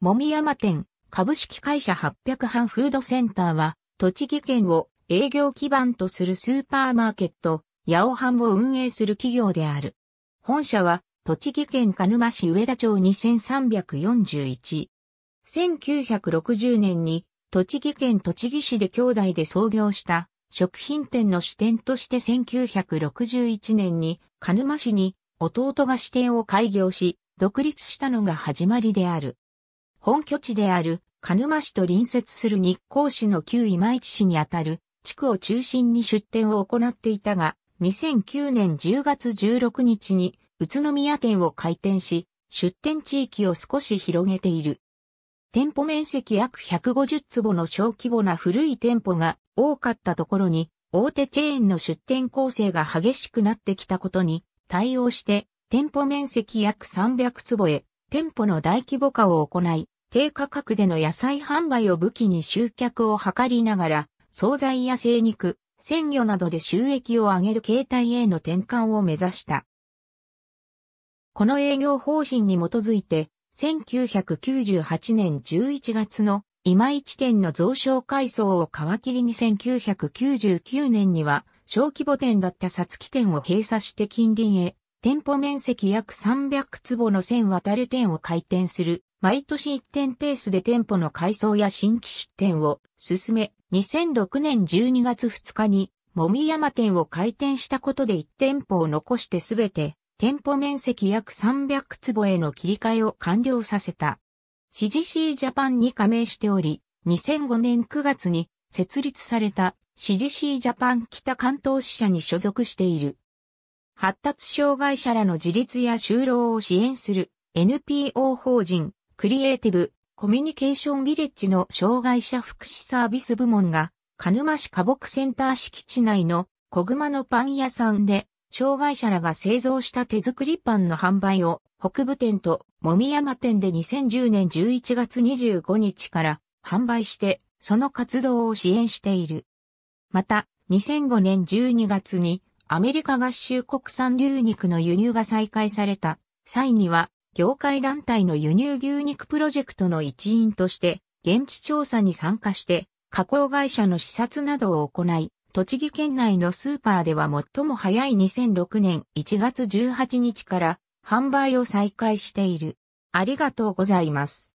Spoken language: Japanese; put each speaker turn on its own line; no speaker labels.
もみ山店、株式会社800班フードセンターは、栃木県を営業基盤とするスーパーマーケット、八ハンを運営する企業である。本社は、栃木県鹿沼市上田町2341。1960年に、栃木県栃木市で兄弟で創業した、食品店の支店として1961年に、鹿沼市に、弟が支店を開業し、独立したのが始まりである。本拠地である鹿沼市と隣接する日光市の旧今市市にあたる地区を中心に出店を行っていたが、2009年10月16日に宇都宮店を開店し、出店地域を少し広げている。店舗面積約150坪の小規模な古い店舗が多かったところに、大手チェーンの出店構成が激しくなってきたことに対応して、店舗面積約300坪へ店舗の大規模化を行い、低価格での野菜販売を武器に集客を図りながら、惣菜や生肉、鮮魚などで収益を上げる形態への転換を目指した。この営業方針に基づいて、1998年11月の今市店の増床改装を皮切りに1999年には小規模店だったさつき店を閉鎖して近隣へ店舗面積約300坪の千渡る店を開店する、毎年1店ペースで店舗の改装や新規出店を進め、2006年12月2日に、もみ山店を開店したことで1店舗を残してすべて、店舗面積約300坪への切り替えを完了させた。CGC ジャパンに加盟しており、2005年9月に設立された CGC ジャパン北関東支社に所属している。発達障害者らの自立や就労を支援する NPO 法人クリエイティブコミュニケーションビレッジの障害者福祉サービス部門が鹿沼市花木センター敷地内の小熊のパン屋さんで障害者らが製造した手作りパンの販売を北部店ともみ山店で2010年11月25日から販売してその活動を支援している。また2005年12月にアメリカ合衆国産牛肉の輸入が再開された際には、業界団体の輸入牛肉プロジェクトの一員として、現地調査に参加して、加工会社の視察などを行い、栃木県内のスーパーでは最も早い2006年1月18日から販売を再開している。ありがとうございます。